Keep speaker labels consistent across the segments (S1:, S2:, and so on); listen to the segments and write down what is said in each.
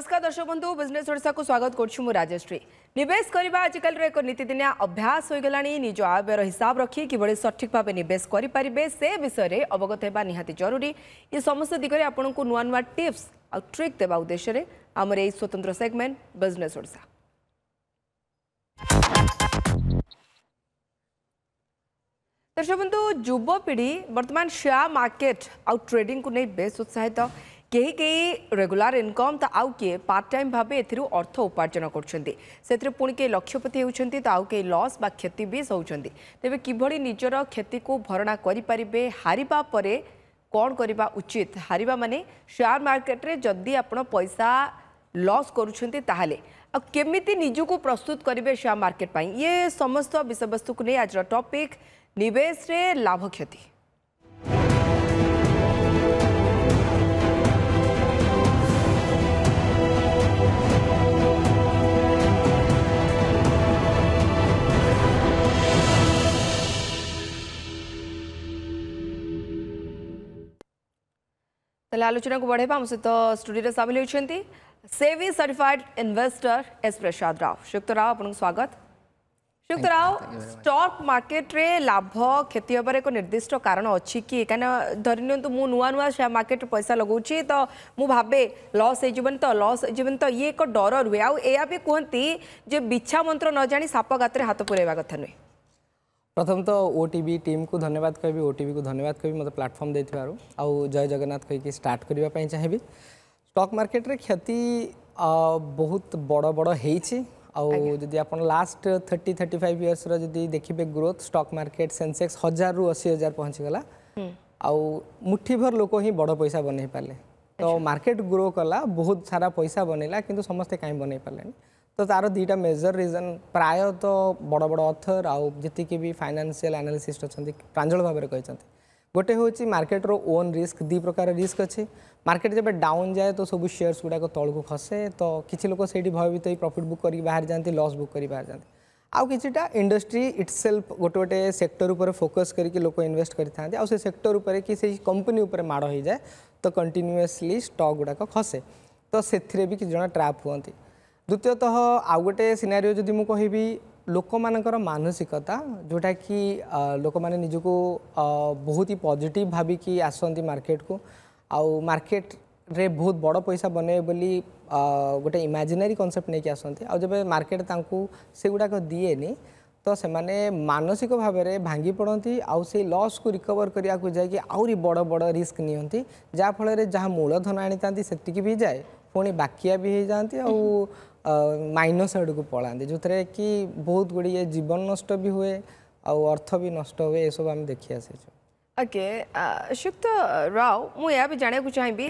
S1: নমস্কার দর্শক বন্ধু বিজনেস ওড়শা কু স্বাগত করছু মু রাজশ্রী নিবেশ করা আজকালের এক নীতিদিনিয়া অভ্যাস হয়ে গলা নিজ আয়ব্যয়ের হিসাব রাখি কিভাবে সঠিক ভাবে নিবেশ করে পারে সে বিষয়ে অবগত হওয়া নিহতি জরুরি এ সমস্ত দিগরে আপনার নূয়া নূয়া টিপস আ্রিক দেওয়া উদ্দেশ্যে আমার এই স্বতন্ত্র সেগমেন্ট বিজনেস ওড়শা দর্শক বন্ধু যুবপিঢ়ি বর্তমান সেয়ার মার্কেট আউ ট্রেডিং কু নেই বেশ উৎসাহিত कहीं कहीं रेगुलर इनकम तो आउ किए पार्ट टाइम भाव एर्थ उपार्जन करके लक्ष्यपति होती तो आउ कई लस क्षति भी सौं तेज किभर क्षति को भरणा करें हार कौन करवा उचित हार मान सेयार मार्केट जदि आप पैसा लस करमी निजुक प्रस्तुत करेंगे सेयार मार्केट ये समस्त विषय वस्तु को नहीं आज टपिक नवेश लाभ क्षति आलोचना को बढ़ेबा हम सहित स्टूडियो सामिल होती SEBI certified investor S Prasad Rao श्रीयुक्त राव आप स्वागत श्रीयुक्त राव स्टॉक मार्केट रे लाभ क्षति हेबार एक निर्दिष्ट कारण अच्छी कि कहीं धरी नि नुआ नुआ शेयर मार्केट पैसा लगे तो मुझे भावे लस हो तो लस हो तो ये एक डर रुहे आया भी जे बिछा मंत्र न जा सापगत हाथ कथ नुहे
S2: प्रथम तो ओटीबी टीम को धन्यवाद कहि ओ को धन्यवाद कहि मत प्लाटफर्म दे जय जगन्नाथ कहीकि स्टार्ट करने चाहे स्टक मार्केट रे क्षति बहुत बड़ बड़ आदि आप last thirty thirty five years रि देखिए ग्रोथ स्टक मार्केट सेनसेक्स हजार रु अशी हजार पहुँचीगला आउ मुठी भर लोक ही बड़ पैसा बनई पारे तो मार्केट ग्रो कला बहुत सारा पैसा बनैला कि समस्ते कहीं बनई पारे ତ ତାର ଦୁଇଟା ମେଜର ରିଜନ୍ ପ୍ରାୟତଃ ବଡ଼ ବଡ଼ ଅଥର ଆଉ ଯେତିକି ବି ଫାଇନାନ୍ସିଆଲ ଆନାଲିସିଷ୍ଟ ଅଛନ୍ତି ପ୍ରାଞ୍ଜଳ ଭାବରେ କହିଛନ୍ତି ଗୋଟେ ହେଉଛି ମାର୍କେଟର ଓନ୍ ରିସ୍କ ଦୁଇ ପ୍ରକାର ରିସ୍କ ଅଛି ମାର୍କେଟ ଯେବେ ଡାଉନ୍ ଯାଏ ତ ସବୁ ସେୟାର୍ସ ଗୁଡ଼ାକ ତଳକୁ ଖସେ ତ କିଛି ଲୋକ ସେଇଠି ଭୟଭୀତ ହୋଇ ପ୍ରଫିଟ୍ ବୁକ୍ କରିକି ବାହାରି ଯାଆନ୍ତି ଲସ୍ ବୁକ୍ କରି ବାହାରି ଯାଆନ୍ତି ଆଉ କିଛିଟା ଇଣ୍ଡଷ୍ଟ୍ରି ଇଟ୍ସେଲ୍ଫ ଗୋଟେ ଗୋଟେ ସେକ୍ଟର ଉପରେ ଫୋକସ୍ କରିକି ଲୋକ ଇନଭେଷ୍ଟ କରିଥାନ୍ତି ଆଉ ସେ ସେକ୍ଟର ଉପରେ କି ସେଇ କମ୍ପାନୀ ଉପରେ ମାଡ଼ ହୋଇଯାଏ ତ କଣ୍ଟିନ୍ୟୁଅସଲି ଷ୍ଟକ୍ ଗୁଡ଼ାକ ଖସେ ତ ସେଥିରେ ବି କିଛି ଜଣ ଟ୍ରାପ୍ ହୁଅନ୍ତି द्वितीयतः आउ गोटे सिनारी जी मुझे कह लोक मान मानसिकता जोटा कि लोक मैंने निजक बहुत ही पजिट भाविक आसती मार्केट को आ मार्केट रे बहुत बड़ पैसा बने बोली गोटे इमाजिनेरी कनसेप्ट नहीं आसती आज जब मार्केट गुड़ाक दिए तो से मानसिक भाव में भांगी पड़ती आई लस को रिकवर करने को जैक बड़ बड़ रिस्क निहाँ जहाँफल जहाँ मूलधन आनी था से भी जाए पुणी बाकिया भी हो जाती आ ମାଇନସ୍ ଆଡ଼କୁ ପଳାନ୍ତି ଯେଉଁଥିରେ କି ବହୁତ ଗୁଡ଼ିଏ ଜୀବନ ନଷ୍ଟ ବି ହୁଏ ଆଉ ଅର୍ଥ ବି ନଷ୍ଟ ହୁଏ ଏସବୁ ଆମେ ଦେଖି ଆସିଛୁ
S1: ଓକେ ସୁକ୍ତ ରାଓ ମୁଁ ଏହା ବି ଜାଣିବାକୁ ଚାହିଁବି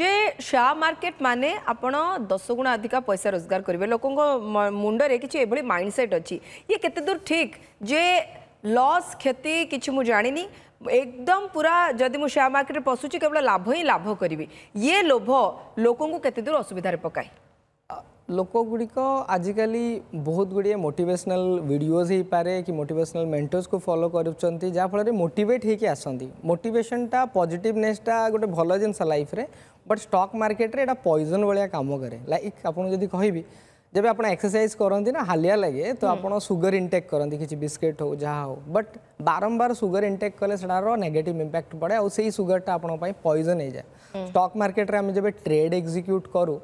S1: ଯେ ସେୟାର ମାର୍କେଟ ମାନେ ଆପଣ ଦଶ ଗୁଣା ଅଧିକା ପଇସା ରୋଜଗାର କରିବେ ଲୋକଙ୍କ ମୁଣ୍ଡରେ କିଛି ଏଭଳି ମାଇଣ୍ଡସେଟ୍ ଅଛି ଇଏ କେତେ ଦୂର ଠିକ୍ ଯେ ଲସ୍ କ୍ଷତି କିଛି ମୁଁ ଜାଣିନି एकदम पूरा जदि मुझे शेयर मार्केट पशुची केवल लाभ ही लाभ करी ये लोभ लोक केते दूर असुविधार पकाए लोकगुड़िक
S2: आजिकल बहुत गुड़िया मोटेसनाल भिडोज हो पारे कि मोटेसनाल मेन्टर्स को फलो करफल मोटेट होकर आसती टा पजिटनेसटा गोटे भल जिन लाइफ रे बट स्टॉक मार्केट रे पॉइजन भाया काम करे लाइक आपड़ी कह जब आप एक्सरसाइज करती ना हालिया लगे तो आप सुगर इनटेक् करती किसी बिस्किट हो जहाँ हो बट बारंबार सुगर इनटेक् कले नेगेट इंपैक्ट पड़े और सुगरटा आप पॉइजन हो जाए स्टॉक मार्केट में जब ट्रेड एक्जिक्यूट करूँ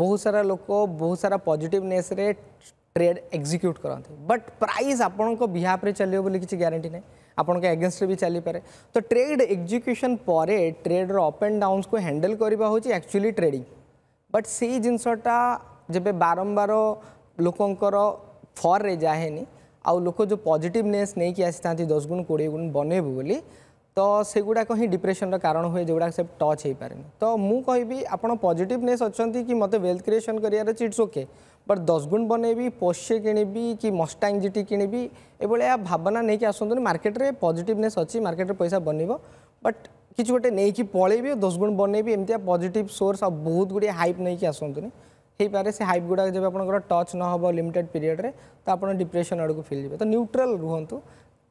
S2: বহু সারা লোক বহু সারা পজিটিভনেস রে ট্রেড এক্সিকিউট করান বাট প্রাইস আপন কো বিহাপ রে চলিও বলি কি গ্যারান্টি নাই আপন কে এগেইনস্ট রে বি চলি পারে তো ট্রেড এক্সিকিউশন পর ট্রেড অর ওপেন ডাউনস কো হ্যান্ডেল করিবা হুজি অ্যাকচুয়ালি ট্রেডিং বাট সেই জিনসটা জেবে বারবার লোকনকর ফর রে যাহে নি আউ লোক যে পজিটিভনেস নে কি আসতাতি 10 গুণ 20 গুণ বনেব বলি तो से गुड़ाक ही डिप्रेसन रण हुए जोगुड़ा से टच हो पारे तो मुझे कहि आप पजिटने अच्छा कि मत वेल्थ क्रिएसन कर चिट्स ओके बट दस गुण बनैबी पोषे कि मस्टांग जीटी किणबी एभलिया भावना नहीं कि आसतु मार्केट में पजिटने अच्छी मार्केट में पैसा बनब बट कि गोटे नहीं कि पल दस गुण बनैबी एमती पजिट सोर्स आ बहुत गुड़िया हाइप नहीं कि आसतु हो पारे से हाइप गुड़ा जब आप टच न हो लिमिटेड पीरियड में तो आप डिप्रेसन आड़ को फिल तो न्यूट्राल रुहतु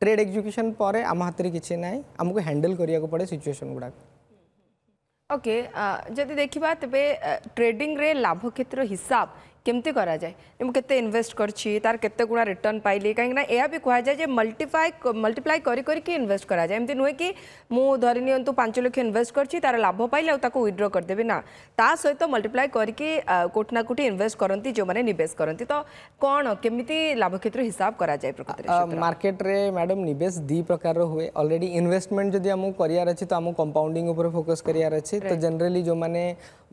S2: ट्रेड एक्जुकेशन पर आम हाथ में किसी ना आमको हैंडल करने पड़े सिचुएसन गुड़ाक
S1: ओके okay, जदि देखा तेज ट्रेडिंग रे लाभ क्षेत्र हिसाब কেমতি করা যায় মু কেতে ইনভেস্ট করছি তার কেতে গুণা রিটর্ন পাইলি কাইকি না এয়া বি কুয়া যায় যে মাল্টিপ্লাই মাল্টিপ্লাই করি করি কি ইনভেস্ট করা যায় এমতি নুহে কি মু ধরি নিয়ন্তু 5 লক্ষ ইনভেস্ট করছি তার লাভ পাইলে আর তাকে উইথড্র করদেবি না তা সহিত মাল্টিপ্লাই করি কি কোটি না কোটি ইনভেস্ট করন্তি যে মানে নিবেশ করন্তি তো কোন কেমতি লাভ ক্ষেত্র হিসাব করা যায় প্রকৃতরে
S2: মার্কেট রে ম্যাডাম নিবেশ দি প্রকার হুয়ে অলরেডি ইনভেস্টমেন্ট যদি আমু করিয়ার আছে তো আমু কম্পাউন্ডিং উপরে ফোকস করিয়ার আছে তো জেনারেলি যে মানে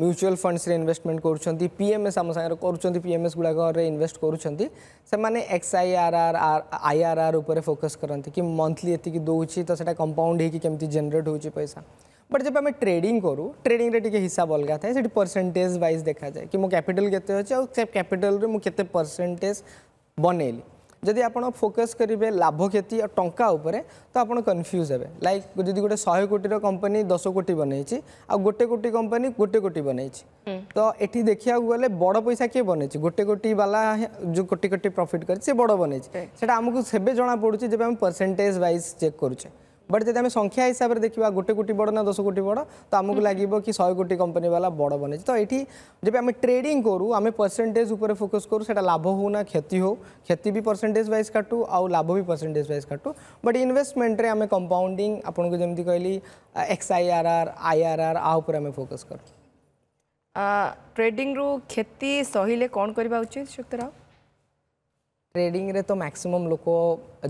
S2: म्यूचुआल फंड्स इनभेस्टमेंट कर पीएमएस आम सागर कर पीएमएस गुड़ाक इनभेस्ट कर एक्सआईआरआर आईआरआर उपर फोकस करते कि मंथली ये दौर तो सैटा कंपाउंड होमती जेनेट हो पैसा बट जब आम ट्रेडिंग करूँ ट्रेडिंग रे हिसाब अलग था से परसेंटेज वाइज देखा जाए कि मो कैपिटाल के कैपिटाल मुझे परसेंटेज बनैली ଯଦି ଆପଣ ଫୋକସ୍ କରିବେ ଲାଭ କ୍ଷତି ଆଉ ଟଙ୍କା ଉପରେ ତ ଆପଣ କନଫ୍ୟୁଜ୍ ହେବେ ଲାଇକ୍ ଯଦି ଗୋଟେ ଶହେ କୋଟିର କମ୍ପାନୀ ଦଶ କୋଟି ବନେଇଛି ଆଉ ଗୋଟେ କୋଟି କମ୍ପାନୀ ଗୋଟେ କୋଟି ବନେଇଛି ତ ଏଠି ଦେଖିବାକୁ ଗଲେ ବଡ଼ ପଇସା କିଏ ବନେଇଛି ଗୋଟେ କୋଟି ବାଲା ଯେଉଁ କୋଟି କୋଟି ପ୍ରଫିଟ୍ କରିଛି ସେ ବଡ଼ ବନେଇଛି ସେଟା ଆମକୁ ସେବେ ଜଣାପଡ଼ୁଛି ଯେବେ ଆମେ ପରସେଣ୍ଟେଜ୍ ୱାଇଜ୍ ଚେକ୍ କରୁଛେ बट जब आम संख्या हिसाब से देखा गोटे कोटी बड़ ना दस कोटी बड़ तो आमको हम्म। लगे कि शहे कोटी कंपनी वाला बड़ बने तो ये जब आम ट्रेडिंग करूँ आम परसेंटेज उपर फोकस करूँ से लाभ हो क्षति हो क्षति भी परसेंटेज वाइज काटू आउ लाभ भी परसेंटेज वाइज काटू बट इनभेस्टमेंटे आम कंपाउंडिंग आपको जमी कहली X I R R I R R आ फोकस करूँ
S1: ट्रेडिंग रु क्षति सहले कौन करवा उचित राव
S2: ट्रेडिंग रे तो मैक्सिमम लोक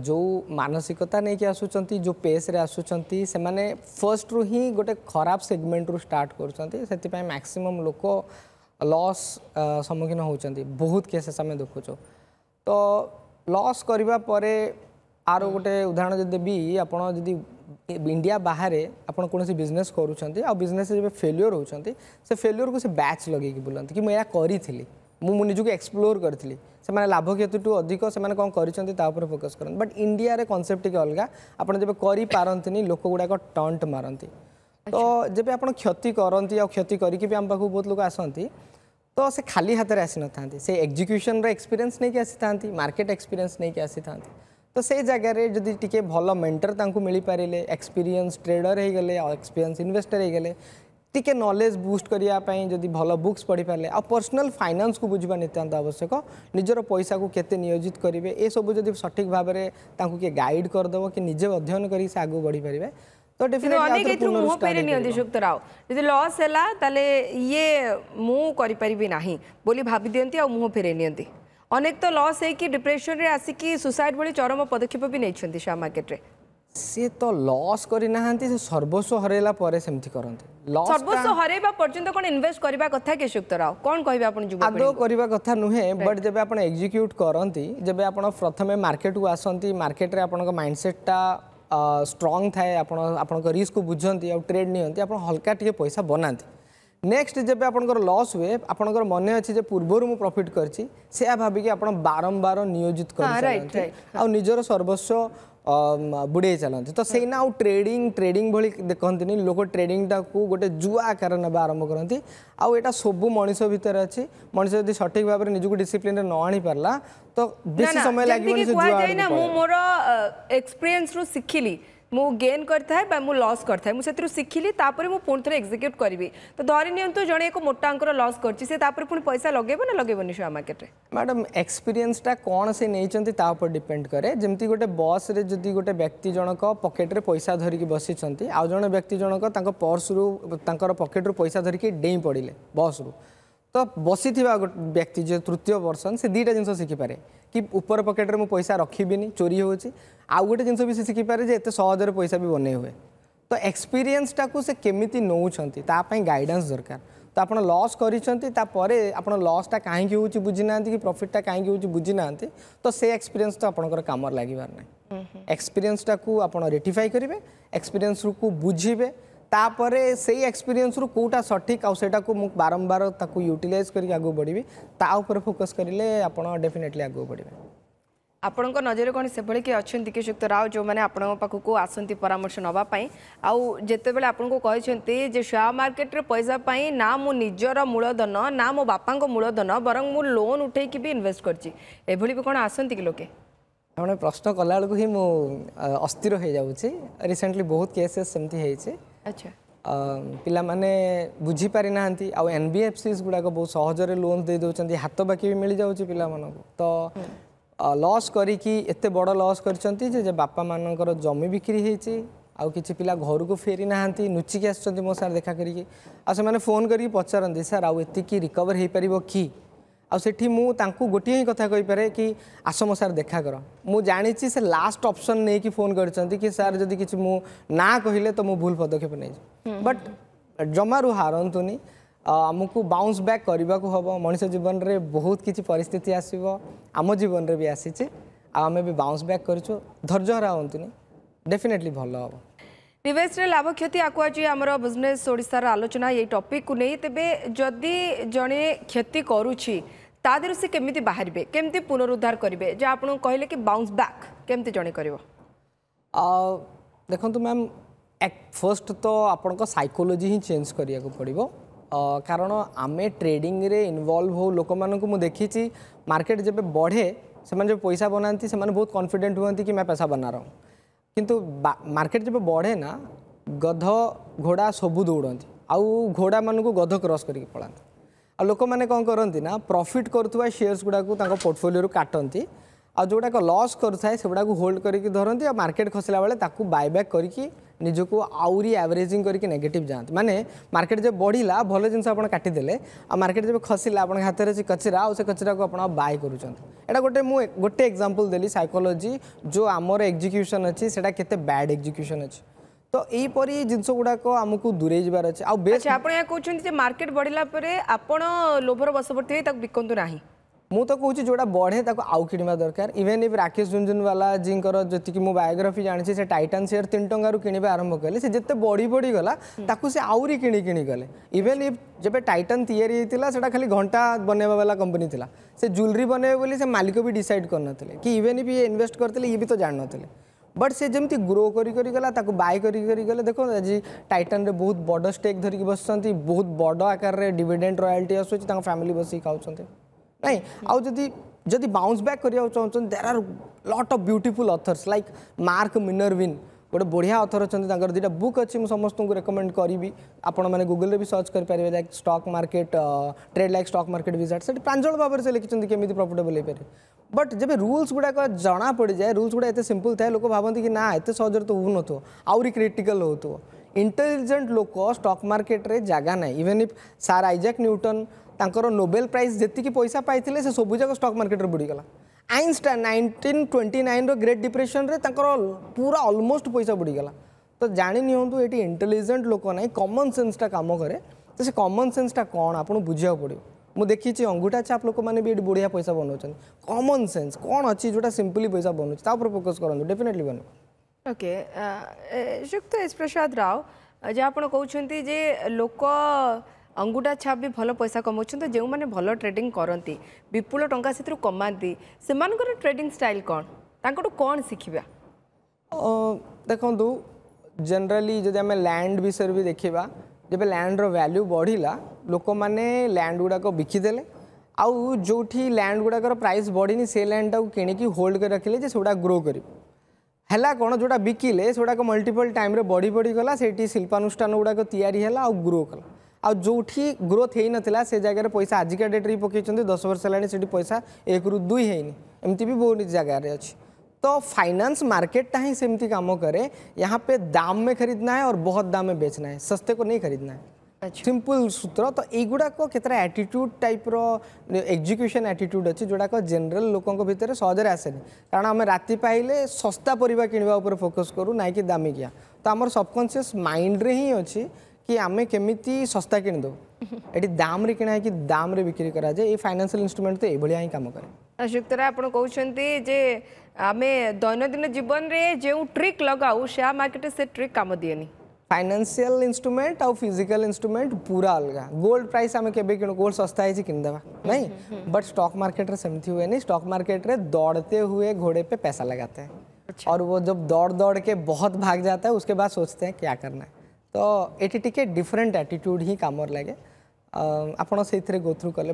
S2: जो मानसिकता नहीं कि आसुचार जो पेस रे से माने फर्स्ट रु ही गोटे खराब सेगमेंट रु स्टार्ट कर मैक्सिमम लोक लॉस सम्मुखीन होती बहुत केसेस आम देखु तो लॉस करिबा परे आरो गोटे उदाहरण जो देवी आप इंडिया बाहर आपन कौन सी बिजनेस करुँच बिजनेस फेल्युर होती से फेल्युर को से बैच लगे बुलां कि मुझे करी मुझे एक्सप्लोर करी से लाभ क्षतिठू अधिक से कौन करापर फोकस कर बट इंडिया कनसेप्ट टे अलग आपारती नहीं लोक गुड़ाक टंट मारती तो जब आप क्षति करती क्षति कर बहुत लोग आसती तो से खाली हाथ में आसी न था एक्जिक्यूशन रक्सपीरियंस नहीं आसी था मार्केट एक्सपीरियंस नहीं आसी था तो से जगार जब टे भल मेन्टर तक मिल पारे एक्सपीरियंस ट्रेडर गले एक्सपीरियंस इनभेस्टर होगले टी नलेज बुस्ट करने भल बुक्स पढ़ी पारे आ पर्सनाल फाइनान्स को बुझा नितांत आवश्यक निजर पैसा को करेंगे ये सब जब सठिक भाव में किए गाइड करदेव कि निजे अध्ययन कर आगे बढ़ी पारे तो डेफिनेट
S1: राव जब लस है ये मुझे ना बोली भाभी दिखती आ मुह फेर अनेक तो लस है डिप्रेसन आसिकी सुसाइड भरम पदक्षेप भी नहीं मार्केट
S2: ସିଏ ତ ଲସ୍ କରିନାହାନ୍ତି ସେ ସର୍ବସ୍ୱ ହରାଇଲା ପରେ ସେମିତି କରନ୍ତି ସର୍ବସ୍ୱ
S1: ହରାଇବା ପର୍ଯ୍ୟନ୍ତ କ'ଣ ଇନଭେଷ୍ଟ କରିବା କଥା କେଶୁକ୍ତ ରାଓ କ'ଣ କହିବେ ଆପଣ ଆଦୌ
S2: କରିବା କଥା ନୁହେଁ ବଟ୍ ଯେବେ ଆପଣ ଏକ୍ଜିକ୍ୟୁଟ୍ କରନ୍ତି ଯେବେ ଆପଣ ପ୍ରଥମେ ମାର୍କେଟକୁ ଆସନ୍ତି ମାର୍କେଟରେ ଆପଣଙ୍କ ମାଇଣ୍ଡସେଟ୍ଟା ଷ୍ଟ୍ରଙ୍ଗ ଥାଏ ଆପଣ ଆପଣଙ୍କ ରିସ୍କକୁ ବୁଝନ୍ତି ଆଉ ଟ୍ରେଡ୍ ନିଅନ୍ତି ଆପଣ ହଲକା ଟିକେ ପଇସା ବନାନ୍ତି ନେକ୍ସଟ ଯେବେ ଆପଣଙ୍କର ଲସ୍ ହୁଏ ଆପଣଙ୍କର ମନେ ଅଛି ଯେ ପୂର୍ବରୁ ମୁଁ ପ୍ରଫିଟ୍ କରିଛି ସେୟା ଭାବିକି ଆପଣ ବାରମ୍ବାର ନିୟୋଜିତ କରନ୍ତି ଆଉ ନିଜର ସର୍ବସ୍ୱ ବୁଡ଼େଇ ଚାଲନ୍ତି ତ ସେଇନା ଆଉ ଟ୍ରେଡିଂ ଟ୍ରେଡିଂ ଭଳି ଦେଖନ୍ତିନି ଲୋକ ଟ୍ରେଡିଂଟାକୁ ଗୋଟେ ଜୁଆ ଆକାର ନେବା ଆରମ୍ଭ କରନ୍ତି ଆଉ ଏଇଟା ସବୁ ମଣିଷ ଭିତରେ ଅଛି ମଣିଷ ଯଦି ସଠିକ୍ ଭାବରେ ନିଜକୁ ଡିସିପ୍ଲିନ୍ରେ ନ ଆଣିପାରିଲା ତ ବେଶୀ ସମୟ ଲାଗିବନି ସେ ଜୁଆ ମୁଁ
S1: ମୋର ଏକ୍ସପିରିଏନ୍ସରୁ ଶିଖିଲି मु गेन करथाय बा मु लॉस करथाय मु सेतरु सिखिली तापर मु पुनथरे एग्जीक्यूट करबी तो धरि नियंतु जणे एको मोटा अंकर लॉस करछि से तापर पुन पैसा लगेबो ना लगेबोनी शेयर मार्केट रे मैडम
S2: एक्सपीरियंस टा कोन से नेइचंती तापर डिपेंड करे जेमति गोटे बॉस रे जदी गोटे व्यक्ति जनक पॉकेट रे पैसा धरि कि बसी छंती आ जणे व्यक्ति जनक तांको पर्स रु तांकर पॉकेट रु पैसा धरि कि डेई पडिले बॉस रु ତ ବସିଥିବା ବ୍ୟକ୍ତି ଯିଏ ତୃତୀୟ ପର୍ସନ୍ ସେ ଦୁଇଟା ଜିନିଷ ଶିଖିପାରେ କି ଉପର ପକେଟରେ ମୁଁ ପଇସା ରଖିବିନି ଚୋରି ହେଉଛି ଆଉ ଗୋଟେ ଜିନିଷ ବି ସେ ଶିଖିପାରେ ଯେ ଏତେ ସହଜରେ ପଇସା ବି ବନେଇ ହୁଏ ତ ଏକ୍ସପିରିଏନ୍ସଟାକୁ ସେ କେମିତି ନେଉଛନ୍ତି ତା ପାଇଁ ଗାଇଡ଼ାନ୍ସ ଦରକାର ତ ଆପଣ ଲସ୍ କରିଛନ୍ତି ତାପରେ ଆପଣ ଲସ୍ଟା କାହିଁକି ହେଉଛି ବୁଝିନାହାନ୍ତି କି ପ୍ରଫିଟ୍ଟା କାହିଁକି ହେଉଛି ବୁଝିନାହାନ୍ତି ତ ସେ ଏକ୍ସପିରିଏନ୍ସ ତ ଆପଣଙ୍କର କାମରେ ଲାଗିବାର ନାହିଁ ଏକ୍ସପିରିଏନ୍ସଟାକୁ ଆପଣ ରେଟିଫାଇ କରିବେ ଏକ୍ସପିରିଏନ୍ସକୁ ବୁଝିବେ ତାପରେ ସେଇ ଏକ୍ସପିରିଏନ୍ସରୁ କେଉଁଟା ସଠିକ୍ ଆଉ ସେଇଟାକୁ ମୁଁ ବାରମ୍ବାର ତାକୁ ୟୁଟିଲାଇଜ୍ କରିକି ଆଗକୁ ବଢ଼ିବି ତା ଉପରେ ଫୋକସ୍ କରିଲେ ଆପଣ ଡେଫିନେଟଲି ଆଗକୁ ବଢ଼ିବେ
S1: ଆପଣଙ୍କ ନଜରରେ କ'ଣ ସେଭଳି କିଏ ଅଛନ୍ତି କିଶୁକ୍ତ ରାଓ ଯେଉଁମାନେ ଆପଣଙ୍କ ପାଖକୁ ଆସନ୍ତି ପରାମର୍ଶ ନେବା ପାଇଁ ଆଉ ଯେତେବେଳେ ଆପଣଙ୍କୁ କହିଛନ୍ତି ଯେ ସେୟାର ମାର୍କେଟରେ ପଇସା ପାଇଁ ନା ମୁଁ ନିଜର ମୂଳଧନ ନା ମୋ ବାପାଙ୍କ ମୂଳଧନ ବରଂ ମୁଁ ଲୋନ୍ ଉଠେଇକି ବି ଇନଭେଷ୍ଟ କରିଛି ଏଭଳି ବି କ'ଣ ଆସନ୍ତି କି ଲୋକେ
S2: ଆପଣ ପ୍ରଶ୍ନ କଲାବେଳକୁ ହିଁ ମୁଁ ଅସ୍ଥିର ହୋଇଯାଉଛି ରିସେଣ୍ଟଲି ବହୁତ କେସେସ୍ ସେମିତି ହେଇଛି अच्छा पाने बुझीपारी ना आउ गुड़ाक बहुत सहजरे लोन दे दौरान हाथ बाकी भी मिल जाऊँ पाला तो लस हम्म। करते बड़ लस कर बापा मान जमी बिक्री आउ कि पिला घर को फेरी ना नुचिकी आस मो सार देखा करके फोन करके पचारती सार आउ ये रिकवर हो पार कि ଆଉ ସେଠି ମୁଁ ତାଙ୍କୁ ଗୋଟିଏ ହିଁ କଥା କହିପାରେ କି ଆସମ ସାର୍ ଦେଖା କର ମୁଁ ଜାଣିଛି ସେ ଲାଷ୍ଟ ଅପସନ୍ ନେଇକି ଫୋନ୍ କରିଛନ୍ତି କି ସାର୍ ଯଦି କିଛି ମୁଁ ନା କହିଲେ ତ ମୁଁ ଭୁଲ ପଦକ୍ଷେପ ନେଇଛି ବଟ୍ ଜମାରୁ ହାରନ୍ତୁନି ଆମକୁ ବାଉନ୍ସ ବ୍ୟାକ୍ କରିବାକୁ ହେବ ମଣିଷ ଜୀବନରେ ବହୁତ କିଛି ପରିସ୍ଥିତି ଆସିବ ଆମ ଜୀବନରେ ବି ଆସିଛି ଆଉ ଆମେ ବି ବାଉନ୍ସ ବ୍ୟାକ୍ କରିଛୁ ଧୈର୍ଯ୍ୟ ହରା ହୁଅନ୍ତୁନି ଡେଫିନେଟଲି ଭଲ ହେବ
S1: নিবেশে লাভ ক্ষতি আকু আজ আমার বিজনেস ওড়শার আলোচনা এই টপিকু নিয়ে তেবে যদি জনে ক্ষতি করুছি তা দেহ সে কেমিতি বাহারে কেমিতি পুনরুদ্ধার করবে যা আপনার কহিলেন কি বাউন্স ব্যাক কেমিতি জনে করব
S2: দেখুন ম্যাম ফার্স্ট তো আপনার সাইকোলোজি হি চেঞ্জ করা পড়ব কারণ আমি ট্রেডিংরে ইনভলভ হো লোক মু দেখিছি মার্কেট যে বড়ে সে পয়সা বনাতে সে বহুত কনফিডেন্ট হুম কি মে পয়সা বনা রহা কিন্তু মার্কেট যেবে বড়ে না গধ ঘোড়া সবু দৌড়তে আউ ঘোড়া মানুষ গধ ক্রস করি পড়াতে ଆଉ ଲୋକମାନେ କ'ଣ କରନ୍ତି ନା ପ୍ରଫିଟ୍ କରୁଥିବା ସେୟାର୍ସ ଗୁଡ଼ାକୁ ତାଙ୍କ ପୋର୍ଟଫୋଲିଓରୁ କାଟନ୍ତି आ आउटाक लस करेंगुड़ा होल्ड करके धरती आ मार्केट खसला बेले बैक करके निजक आउरी आवरेजिंग करके नेगेटिव जाती मैंने मार्केट जब बढ़ला भल जिन आप आ मार्केट जब खसला आप हाथ में कचरा आ कचरा को आप बाय कर गोटे मुझे गोटे एक्जामपल देली सैकोलोजी जो आमर एक्जिक्यूशन अच्छे से बैड एक्जिक्यूशन अच्छे तो यहीपरी जिनस गुड़ाक आमको दूरे जबार अच्छे आज अच्छा, आप
S1: कहते मार्केट बढ़ला लोभर बसपट बिकतु ना तो कहूँ जो
S2: बढ़े आउ कि दरकार इवेन इफ राकेश झुंझुनवाला जीकर जी बायोग्राफी जानी से टाइटन सेयर तीन टू कि आरंभ कले से जिते बढ़ी बढ़ी गला आउरी किणिकले इवेन इफ जब टाइटन या खाली घंटा बनवा वाला कंपनी थी से ज्वेलरी बनवे बोली से मालिक भी डिसाइड कर नाते कि इवेन इफ ये इनभेस्ट करते ये भी तो जान ना बट से जमी ग्रो करा बाय कर देखो आज टाइटन रे बहुत बड़ स्टेक धरिकी बस बहुत बड़ आकार रे रयाल्टी आस फैमिली बस खाऊ नाई आदि बाउंस बैक कर देर are lot of beautiful authors like Mark Minervini गोटे बढ़िया अथर अच्छा दुटा बुक अच्छी समस्त को रेकमेंड करी आपने गुगुल भी सर्च करेंगे like stock market trade like stock market wizard से प्राजल भाव से लिखिं के प्रफिटेबल हो पारे बट जब रूल्स गुड़ाक जना पड़ जाए रूल्स गुड़ा एत सिंपल था लोक भावते कि ना एत सहजर तो, तो हो नो आउरी क्रिटिकल हो इंटेलीजेंट लोक स्टक् मार्केट जगह ना even if sir Isaac Newton ତାଙ୍କର ନୋବେଲ ପ୍ରାଇଜ୍ ଯେତିକି ପଇସା ପାଇଥିଲେ ସେ ସବୁଯାକ ଷ୍ଟକ୍ ମାର୍କେଟରେ ବୁଡ଼ିଗଲା ଆଇନ୍ଷ୍ଟା ନାଇଣ୍ଟିନ୍ ଟ୍ୱେଣ୍ଟି ନାଇନ୍ର ଗ୍ରେଟ୍ ଡିପ୍ରେସନ୍ରେ ତାଙ୍କର ପୁରା ଅଲମୋଷ୍ଟ ପଇସା ବୁଡ଼ିଗଲା ତ ଜାଣି ନିଅନ୍ତୁ ଏଇଠି ଇଣ୍ଟେଲିଜେଣ୍ଟ ଲୋକ ନାହିଁ କମନ୍ ସେନ୍ସଟା କାମ କରେ ତ ସେ କମନ୍ ସେନ୍ସଟା କ'ଣ ଆପଣଙ୍କୁ ବୁଝିବାକୁ ପଡ଼ିବ ମୁଁ ଦେଖିଛି ଅଙ୍ଗୁଠା ଛାପ ଲୋକମାନେ ବି ଏଠି ବଢ଼ିଆ ପଇସା ବନାଉଛନ୍ତି କମନ୍ ସେନ୍ସ କ'ଣ ଅଛି ଯେଉଁଟା ସିମ୍ପଲି ପଇସା ବନାଉଛି ତା ଉପରେ ଫୋକସ୍ କରନ୍ତୁ ଡେଫିନେଟଲି ବନୁ
S1: ଓକେ ଯୁକ୍ତ ଏସ୍ ପ୍ରସାଦ ରାଓ ଯେ ଆପଣ କହୁଛନ୍ତି ଯେ ଲୋକ अंगूठा छाप भी भल पैसा कमाऊँ जो मैंने भल ट्रेड करती विपुल टाँह से कमाती से ट्रेडिंग स्टाइल कौन तुम कौन शिखा
S2: देखु जेनराली जब आम लैंड विषय भी देखा जब लैंड रैल्यू बढ़ला लोक मैंने लैंड गुड़ाक बिकिदे आउ जो लैंड गुड़ाकर प्राइस बढ़ी से लैंडटा कि होल्ड कर रखिले से ग्रो कर है कौन जोटा बिकिले से मल्टीपल टाइम बढ़ी बढ़ी गला से शिल्पानुष्ठान गुड़ाक या ग्रो कला जो ग्रोथ हो ना से जगह पैसा आजिका डेट्रे पकई दस वर्ष ବର୍ଷ ହେଲାଣି पैसा एक रु दुई है एमती भी बहुत जगार अच्छी तो फाइनेंस मार्केट ही सेमती काम करे यहाँ पे दाम में खरीदना है और बहुत दाम में बेचना है सस्ते को नहीं खरीदना है अच्छा। सिंपल सूत्र तो युड़ाक एटीट्यूड टाइप रजुकेशन एटीट्यूड अच्छी जोड़ाक जेनेल लोकों भितर सहजर आसे कारण आम राति पाइले शस्ता पर किणवा फोकस करूँ ना कि दामिकिया तो आम सबकनसीयस माइंड हिं ही अच्छी कि आम केमी शस्ता कि ये दाम कि दाम बिक्री करा जाए ये तो ये कम करें
S1: सुक्तरा आप कहते आम दैनदिन जीवन में जो ट्रिक लगाऊ सेयार मार्केट से ट्रिक कम दिएनि
S2: फाइनेंशियल इंस्ट्रूमेंट आउ फिजिकल इंस्ट्रूमेंट पूरा अलग गोल्ड प्राइस आम के गोल्ड सस्ता है किनदे बट स्टॉक मार्केट रे सेमती हुए नहीं स्टॉक मार्केट रे दौड़ते हुए घोड़े पे पैसा लगाते हैं अच्छा। और वो जब दौड़ दौड़ के बहुत भाग जाता है उसके बाद सोचते हैं क्या करना है तो ये टे डिफरेंट आटीट्यूड ही तो, हाँ, कम लगे गो थ्रू कले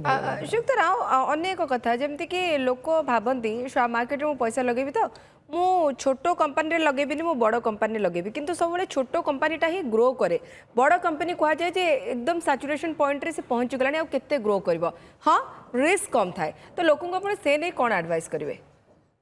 S1: राव अनेक कथा जमती कि लोक भावती सेयार मार्केट में पैसा लगे तो मुझे छोट कंपानी लगे मुझे बड़ कंपानी लगे कि सब छोट कंपानीटा ही ग्रो कै बड़ कंपानी कह जाए एकदम साचुरेसन पॉइंट से पहुँची गला आते ग्रो कर हाँ रिस्क कम थाए तो लोक से नहीं कौन आडभ करेंगे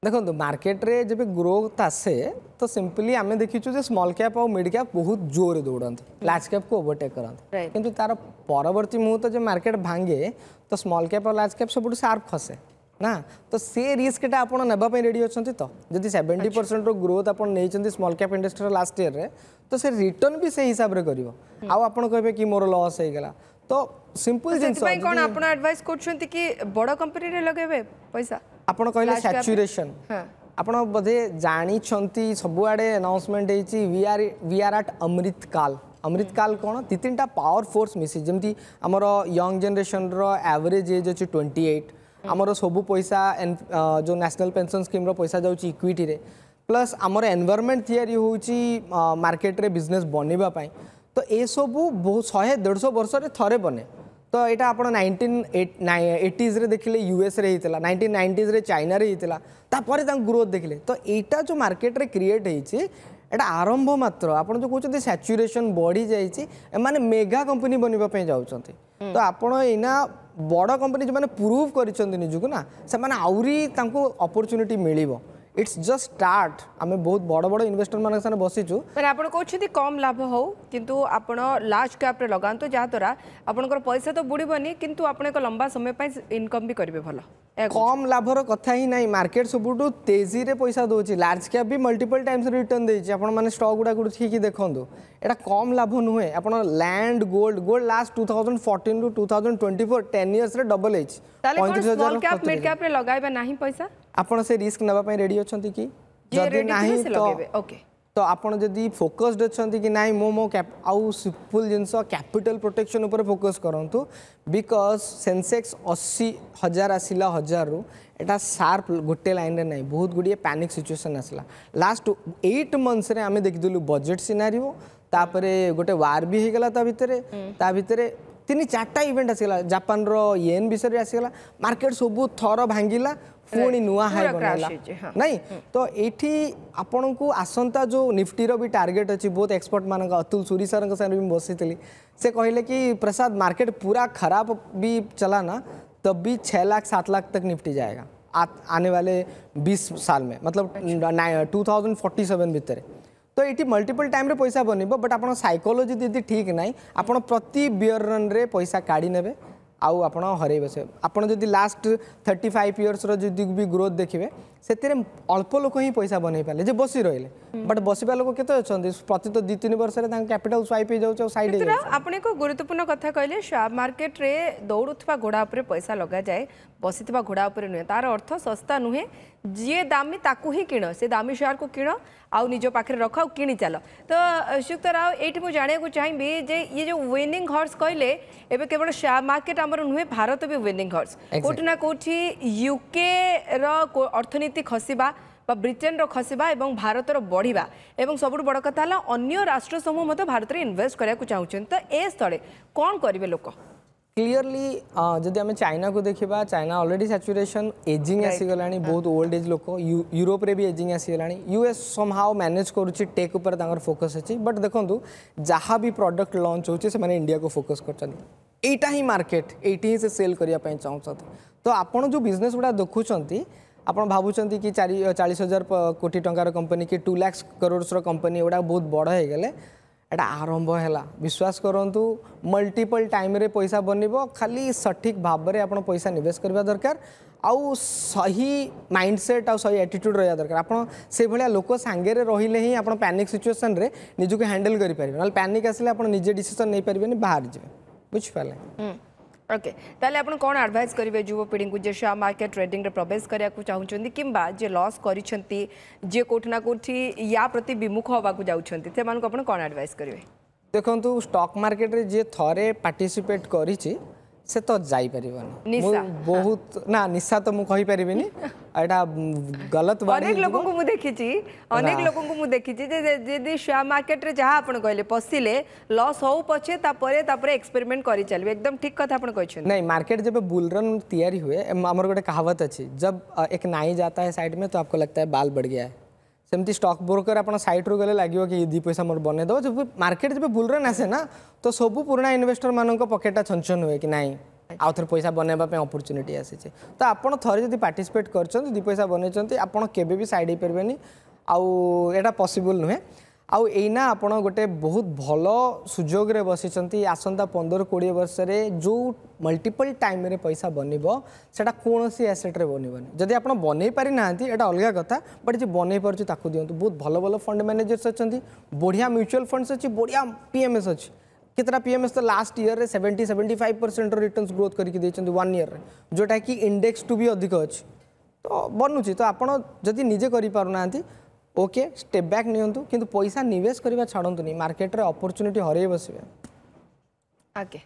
S2: देखो मार्केट तो रे जब ग्रोथ आसे तो सिंपली आम देखीचू स्मल और मिड कैप बहुत जोर दौड़ा लार्ज कैप को ओवरटेक
S1: करते तार
S2: परवर्त मुहूर्त जो मार्केट भांगे तो स्मल क्या लार्ज कैप सब सार्प खसे ना तो सी रिस्क आपड़ नाप रेडी अच्छा तो जो सेवेन्टी परसेंट रो ग्रोथ आप small cap industry last year में तो सी रिटर्न भी सही हिसाब से हम्म। कि मोर लस तो तो हो गला तो सिंपल जिन कौन आप
S1: एडवाइस कर बड़ कंपनी लगे पैसा
S2: ଆପଣ କହିଲେ ସାଚୁରେସନ୍ ଆପଣ ବୋଧେ ଜାଣିଛନ୍ତି ସବୁଆଡ଼େ ଆନାଉନ୍ସମେଣ୍ଟ ହେଇଛି we are we are at Amrit Kaal Amrit କାଲ କ'ଣ ଦୁଇ ତିନିଟା ପାୱାର ଫୋର୍ସ ମିଶି ଯେମିତି ଆମର ୟଙ୍ଗ ଜେନେରେସନ୍ର ଆଭରେଜ୍ ଏଜ୍ ଅଛି ଟ୍ୱେଣ୍ଟି ଏଇଟ୍ ଆମର ସବୁ ପଇସା ଯେଉଁ ନ୍ୟାସନାଲ୍ ପେନ୍ସନ୍ ସ୍କିମ୍ର ପଇସା ଯାଉଛି ଇକ୍ୱିଟିରେ ପ୍ଲସ୍ ଆମର ଏନ୍ଭାରମେଣ୍ଟ ତିଆରି ହେଉଛି ମାର୍କେଟରେ ବିଜନେସ୍ ବନେଇବା ପାଇଁ ତ ଏସବୁ ବହୁତ ଶହେ ଦେଢ଼ଶହ ବର୍ଷରେ ଥରେ ବନେ ତ ଏଇଟା ଆପଣ ନାଇଣ୍ଟିନ୍ ଏଟିଜ୍ରେ ଦେଖିଲେ ୟୁଏସ୍ରେ ହେଇଥିଲା ନାଇଣ୍ଟିନ୍ ନାଇଣ୍ଟିଜ୍ରେ ଚାଇନାରେ ହେଇଥିଲା ତାପରେ ତାଙ୍କୁ ଗ୍ରୋଥ୍ ଦେଖିଲେ ତ ଏଇଟା ଯେଉଁ ମାର୍କେଟରେ କ୍ରିଏଟ୍ ହେଇଛି ଏଇଟା ଆରମ୍ଭ ମାତ୍ର ଆପଣ ଯେଉଁ କହୁଛନ୍ତି ସାଚୁରେସନ୍ ବଢ଼ିଯାଇଛି ଏମାନେ ମେଗା କମ୍ପାନୀ ବନିବା ପାଇଁ ଯାଉଛନ୍ତି ତ ଆପଣ ଏଇନା ବଡ଼ କମ୍ପାନୀ ଯେଉଁମାନେ ପ୍ରୁଭ୍ କରିଛନ୍ତି ନିଜକୁ ନା ସେମାନେ ଆହୁରି ତାଙ୍କୁ ଅପରଚ୍ୟୁନିଟି ମିଳିବ ইটস জস্ট স্টার্ট আমি বহুত বড় বড় ইনভেস্টর মান সাথে
S1: বসিছু মানে আপনার কোথাও কম লাভ হোক কিন্তু আপনার লার্জ ক্যাপ্রে লগাতু যাদ্বারা আপনার পয়সা তো বুড়বনি কিন্তু আপনার এক লম্বা সময় পাই ইনকম বি করবে ভালো কম লাভর
S2: কথা হি নাই মার্কেট সবুঠু তেজিরে পয়সা দৌছি লার্জ ক্যাপ বি মল্টিপল টাইমস রিটর্ন দিয়েছি আপনার মানে স্টক গুড়া ঠিক দেখুন এটা কম লাভ নুহে আপনার land gold gold last two thousand fourteen to two thousand twenty four ten ইয়ার্সরে ডবল ହେଇଛି ପଇଁତିରିଶ
S1: ହଜାର ଲଗାଇବା ନାହିଁ ପଇସା
S2: आपण से रिस्क नबा रेडी अछंती कि तो आप तो फोकस्ड तो अछंती कि नाही मो मो आउ सिंपल जिंस कैपिटल प्रोटेक्शन ऊपर फोकस करंतु बिकॉज़ सेंसेक्स 80000 आसीला हजार रु एटा शार्प गोटे लाइन रे नाही बहुत गुडी पैनिक सिचुएशन आसला लास्ट एट मंथ्स रे आमे बजेट सिनेरियो तापर गोटे वार भी होगा ता तीन चार्टा इवेंट आसगला जापान रेन विषय आसगला मार्केट सब थर भांगा ପୁଣି तो ହାଇ आपण को आसंता जो निफ्टी रो भी ନିଫ୍ଟିର ବି बहुत एक्सपर्ट मान अतुल सूरी सर ସାର୍ଙ୍କ ସାଙ୍ଗରେ ବି ବସିଥିଲି से कहले कि प्रसाद मार्केट पूरा खराब भी चला ना तब भी छः लाख सात लाख तक निफ्टी जाएगा आ, आने वाले बीस साल में मतलब टू थाउजेंड फोर्टी सेवेन भितर तो ये मल्टीपल टाइम पैसा बनब बट आप सैकोलोजी दीदी ठीक ना आप प्रति बियर रन रे पैसा काढ़ी ने आउ आप हर बस आप जब लास्ट थर्टी फाइव इयर्स रि ग्रोथ देखिए ସେଥିରେ ଅଳ୍ପ ଲୋକ ହିଁ ପଇସା ବନେଇ ପାରିଲେ ଯେ ବସି ରହିଲେ ବଟ୍ ବସିବା ଲୋକ କେତେ ଅଛନ୍ତି ପ୍ରତିତ ଦୁଇ ତିନି ବର୍ଷରେ ତାଙ୍କ କ୍ୟାପିଟାଲ ସ୍ୱାଇପ୍ ହେଇଯାଉଛି ଆଉ ସାଇଡ୍ ହେଇଯାଉଛି
S1: ଆପଣ ଏକ ଗୁରୁତ୍ୱପୂର୍ଣ୍ଣ କଥା କହିଲେ ସେୟାର ମାର୍କେଟରେ ଦୌଡ଼ୁଥିବା ଘୋଡ଼ା ଉପରେ ପଇସା ଲଗାଯାଏ ବସିଥିବା ଘୋଡ଼ା ଉପରେ ନୁହେଁ ତାର ଅର୍ଥ ଶସ୍ତା ନୁହେଁ ଯିଏ ଦାମୀ ତାକୁ ହିଁ କିଣ ସେ ଦାମୀ ସେୟାରକୁ କିଣ ଆଉ ନିଜ ପାଖରେ ରଖ ଆଉ କିଣି ଚାଲ ତ ଶ୍ରୀଯୁକ୍ତ ରାଓ ଏଇଠି ମୁଁ ଜାଣିବାକୁ ଚାହିଁବି ଯେ ଇଏ ଯେଉଁ ୱିନିଂ ହର୍ସ କହିଲେ ଏବେ କେବଳ ସେୟାର ମାର୍କେଟ ଆମର ନୁହେଁ ଭାରତ ବି ୱିନିଂ ହର୍ସ କୋଉଠି ନା କୋଉଠି ୟୁକେର ଅର୍ଥନୀତି खसवा ब्रिटेन বা और भारत बढ़िया और सब बड़ कथा বড় কথা হল অন্য রাষ্ট্রসমূহ মধ্যে ভারতের ইনভেস্ট করা चाहूँ तो এ स्थले कौन करेंगे लोक
S2: क्लीयरली जदि आम चाइना को देखा चाइना अलरेडी सैचुरेसन एजिंग आसीगला बहुत ओल्ड एज लोक यूरोप भी एजिंग आसीगला यूएस हाउ मैनेज करुच्ची टेक उपर फोकस अच्छी बट देखो जहाँ भी प्रडक्ट लंच होने इंडिया को फोकस कर मार्केट ये से सेल करने चाहते तो आपड़ जो बिजनेस गुड़ा देखुं आपड़ भावुं कि चार चालीस हजार कोटी टकर कंपनी कि टू लैक्स करोड़स कंपनी गुड़ा बहुत बड़ हो गले आरंभ है विश्वास करूँ मल्टीपल टाइम पैसा बनब खाली सठिक भाव में आप पैसा नवेश दरकार आउ सही माइंडसेट आ सही एटीट्यूड रहा दरकार आपड़िया लोक सांगे रही ही आप पानिक सिचुएसन निजी हैंडेल करें ना पानिक आसे आप निजे डिशन नहीं पारे नहीं बाहर जी बुझे
S1: ଓକେ ତାହେଲେ ଆପଣ କ'ଣ ଆଡ଼ଭାଇସ୍ କରିବେ ଯୁବପିଢ଼ିଙ୍କୁ ଯେ ସେୟାର ମାର୍କେଟ୍ ଟ୍ରେଡିଂରେ ପ୍ରବେଶ କରିବାକୁ ଚାହୁଁଛନ୍ତି କିମ୍ବା ଯିଏ ଲସ୍ କରିଛନ୍ତି ଯିଏ କେଉଁଠି ନା କେଉଁଠି ୟା ପ୍ରତି ବିମୁଖ ହେବାକୁ ଯାଉଛନ୍ତି ସେମାନଙ୍କୁ ଆପଣ କ'ଣ ଆଡ଼ଭାଇସ୍ କରିବେ
S2: ଦେଖନ୍ତୁ ଷ୍ଟକ୍ ମାର୍କେଟରେ ଯିଏ ଥରେ ପାର୍ଟିସିପେଟ୍ କରିଛି ସେ ତ ଯାଇପାରିବନି ବହୁତ ନା ନିଶା ତ ମୁଁ କହିପାରିବିନି ଏଇଟା ଗଲତ ଅନେକ ଲୋକଙ୍କୁ ମୁଁ ଦେଖିଛି ଅନେକ
S1: ଲୋକଙ୍କୁ ମୁଁ ଦେଖିଛି ଯେ ଯଦି ସେୟାର ମାର୍କେଟରେ ଯାହା ଆପଣ କହିଲେ ପଶିଲେ ଲସ୍ ହଉ ପଛେ ତାପରେ ତାପରେ ଏକ୍ସପେରିମେଣ୍ଟ କରିଚାଲିବେ ଏକଦମ ଠିକ କଥା ଆପଣ କହିଛନ୍ତି ନାଇଁ
S2: ମାର୍କେଟ ଯେବେ ବୁଲରନ୍ ତିଆରି ହୁଏ ଆମର ଗୋଟେ କାହାବତ ଅଛି ଜବ ଏକ ନାଇଁ ଯାତା ହେ ସାଇଡ में तो आपको लगता है बाल बढ़ गया है ସେମିତି ଷ୍ଟକ୍ ବ୍ରୋକର୍ ଆପଣ ସାଇଟ୍ରୁ ଗଲେ ଲାଗିବ କି ଦୁଇ ପଇସା ମୋର ବନେଇଦେବ ଯେବେ ମାର୍କେଟ୍ ଯେବେ ଭୁଲରେ ନାସେ ନା ତ ସବୁ ପୁରୁଣା ଇନଭେଷ୍ଟରମାନଙ୍କ ପକେଟ୍ଟା ଛଞ୍ଚନ ହୁଏ କି ନାହିଁ ଆଉ ଥରେ ପଇସା ବନେଇବା ପାଇଁ ଅପରଚ୍ୟୁନିଟି ଆସିଛି ତ ଆପଣ ଥରେ ଯଦି ପାର୍ଟିସିପେଟ୍ କରିଛନ୍ତି ଦୁଇ ପଇସା ବନେଇଛନ୍ତି ଆପଣ କେବେ ବି ସାଇଡ଼୍ ହେଇପାରିବେନି ଆଉ ଏଇଟା ପସିବୁଲ୍ ନୁହେଁ ଆଉ ଏଇନା ଆପଣ ଗୋଟେ ବହୁତ ଭଲ ସୁଯୋଗରେ ବସିଛନ୍ତି ଆସନ୍ତା ପନ୍ଦର କୋଡ଼ିଏ ବର୍ଷରେ ଯେଉଁ ମଲ୍ଟିପଲ୍ ଟାଇମ୍ରେ ପଇସା ବନିବ ସେଇଟା କୌଣସି ଆସେଟ୍ରେ ବନିବନି ଯଦି ଆପଣ ବନେଇ ପାରିନାହାନ୍ତି ଏଇଟା ଅଲଗା କଥା ବଟ୍ ଯିଏ ବନେଇ ପାରୁଛି ତାକୁ ଦିଅନ୍ତୁ ବହୁତ ଭଲ ଭଲ ଫଣ୍ଡ ମ୍ୟାନେଜର୍ସ ଅଛନ୍ତି ବଢ଼ିଆ ମ୍ୟୁଚୁଆଲ୍ ଫଣ୍ଡସ୍ ଅଛି ବଢ଼ିଆ ପି ଏମ୍ ଏସ୍ ଅଛି कितना पी एम एस तो last year seventy seventy five percent return growth करके वन इयर जोटा कि इंडेक्स टू भी अधिक अच्छी तो बनुची तो आपड़ जदि निजे कर ओके स्टेप बैक नियंतु किंतु पैसा निवेश छाडंतु नी मार्केट रे अपॉर्चुनिटी हरे बसबे
S1: आगे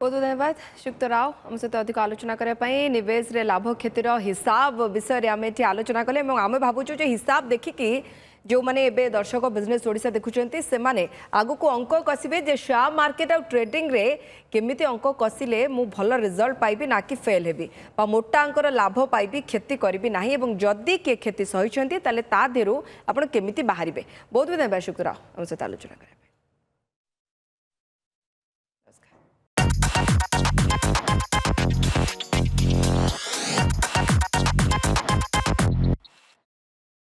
S1: बहुत बहुत धन्यवाद सुक्त राव हम सहित तो अधिक आलोचना करने नवेश लाभ क्षतिर हिसाब विषय आम ये आलोचना कले आम भावुँ जो हिसाब देखिकी ଯେଉଁମାନେ ଏବେ ଦର୍ଶକ ବିଜନେସ୍ ଓଡ଼ିଶା ଦେଖୁଛନ୍ତି ସେମାନେ ଆଗକୁ ଅଙ୍କ କଷିବେ ଯେ ସେୟାର ମାର୍କେଟ ଆଉ ଟ୍ରେଡିଂରେ କେମିତି ଅଙ୍କ କଷିଲେ ମୁଁ ଭଲ ରେଜଲ୍ଟ ପାଇବି ନା କି ଫେଲ୍ ହେବି ବା ମୋଟା ଅଙ୍କର ଲାଭ ପାଇବି କ୍ଷତି କରିବି ନାହିଁ ଏବଂ ଯଦି କିଏ କ୍ଷତି ସହିଛନ୍ତି ତାହେଲେ ତା ଦେହରୁ ଆପଣ କେମିତି ବାହାରିବେ ବହୁତ ବହୁତ ଧନ୍ୟବାଦ ଶୁକ୍ର ଆମ ସହିତ ଆଲୋଚନା କରିବେ ନମସ୍କାର